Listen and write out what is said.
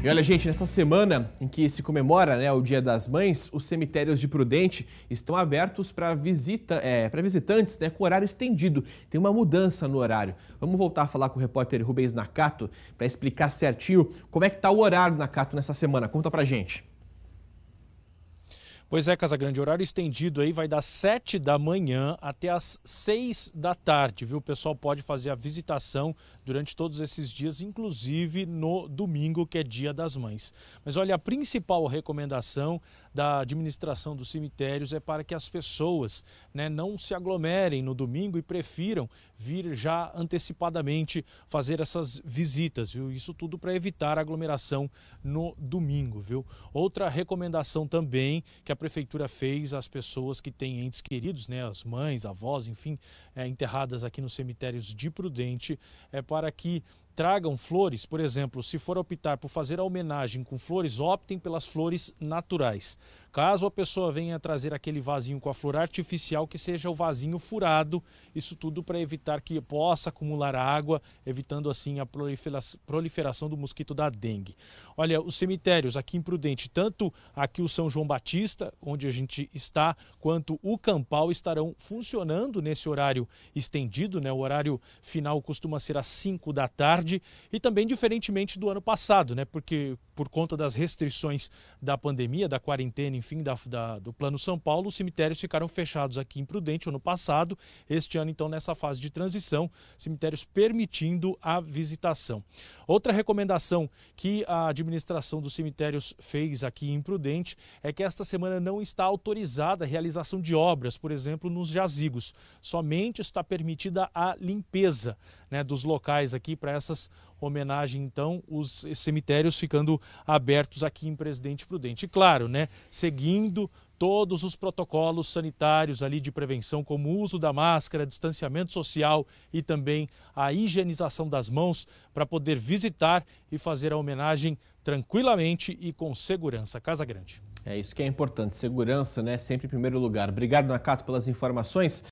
E olha, gente, nessa semana em que se comemora né, o Dia das Mães, os cemitérios de Prudente estão abertos para visita, é, visitantes né, com horário estendido. Tem uma mudança no horário. Vamos voltar a falar com o repórter Rubens Nakato para explicar certinho como é que está o horário, Nakato, nessa semana. Conta pra gente. Pois é, Casagrande, horário estendido aí vai das 7 da manhã até as 6 da tarde, viu? O pessoal pode fazer a visitação durante todos esses dias, inclusive no domingo, que é Dia das Mães. Mas olha, a principal recomendação da administração dos cemitérios é para que as pessoas né, não se aglomerem no domingo e prefiram vir já antecipadamente fazer essas visitas, viu? Isso tudo para evitar aglomeração no domingo, viu? Outra recomendação também que a prefeitura fez às pessoas que têm entes queridos, né, as mães, avós, enfim, é, enterradas aqui nos cemitérios de Prudente, é, para que tragam flores, por exemplo, se for optar por fazer a homenagem com flores, optem pelas flores naturais. Caso a pessoa venha trazer aquele vasinho com a flor artificial, que seja o vasinho furado, isso tudo para evitar que possa acumular água, evitando assim a proliferação do mosquito da dengue. Olha, os cemitérios aqui em Prudente, tanto aqui o São João Batista, onde a gente está, quanto o Campal estarão funcionando nesse horário estendido, né? O horário final costuma ser às 5 da tarde tarde e também diferentemente do ano passado, né? Porque por conta das restrições da pandemia, da quarentena, enfim, da, da, do Plano São Paulo, os cemitérios ficaram fechados aqui em Prudente ano passado. Este ano, então, nessa fase de transição, cemitérios permitindo a visitação. Outra recomendação que a administração dos cemitérios fez aqui em Prudente é que esta semana não está autorizada a realização de obras, por exemplo, nos jazigos. Somente está permitida a limpeza né, dos locais aqui para essa homenagem então os cemitérios ficando abertos aqui em Presidente Prudente. E claro, né, seguindo todos os protocolos sanitários ali de prevenção, como o uso da máscara, distanciamento social e também a higienização das mãos para poder visitar e fazer a homenagem tranquilamente e com segurança. Casa Grande. É isso que é importante, segurança, né, sempre em primeiro lugar. Obrigado, Nakato, pelas informações.